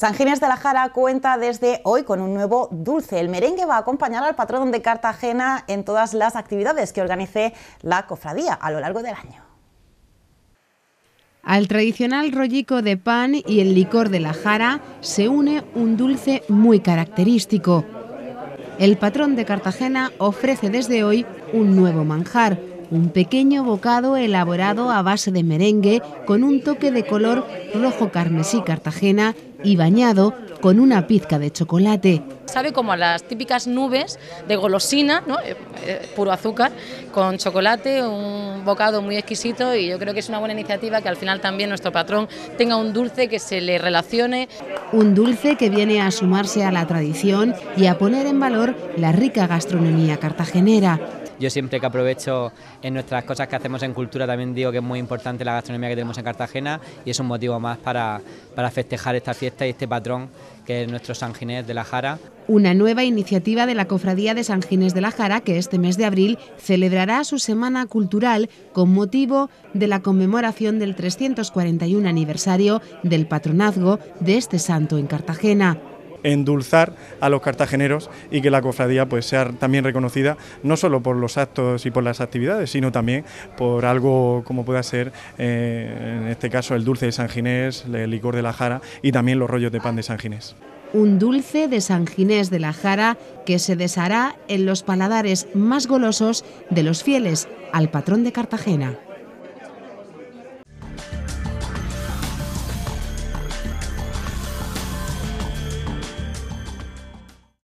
San Ginés de la Jara cuenta desde hoy con un nuevo dulce. El merengue va a acompañar al patrón de Cartagena en todas las actividades que organice la cofradía a lo largo del año. Al tradicional rollico de pan y el licor de la jara se une un dulce muy característico. El patrón de Cartagena ofrece desde hoy un nuevo manjar, un pequeño bocado elaborado a base de merengue con un toque de color rojo carmesí cartagena y bañado con una pizca de chocolate. Sabe como a las típicas nubes de golosina, eh, eh, puro azúcar, con chocolate, un bocado muy exquisito y yo creo que es una buena iniciativa que al final también nuestro patrón tenga un dulce que se le relacione. Un dulce que viene a sumarse a la tradición y a poner en valor la rica gastronomía cartagenera. Yo siempre que aprovecho en nuestras cosas que hacemos en cultura también digo que es muy importante la gastronomía que tenemos en Cartagena y es un motivo más para, festejar esta fiesta y este patrón que es nuestro San Ginés de la Jara. Una nueva iniciativa de la Cofradía de San Ginés de la Jara que este mes de abril celebrará su Semana Cultural con motivo de la conmemoración del 341 aniversario del patronazgo de este santo en Cartagena endulzar a los cartageneros y que la cofradía pues sea también reconocida no solo por los actos y por las actividades, sino también por algo como pueda ser eh, en este caso el dulce de San Ginés, el licor de la jara y también los rollos de pan de San Ginés. Un dulce de San Ginés de la Jara que se deshará en los paladares más golosos de los fieles al patrón de Cartagena.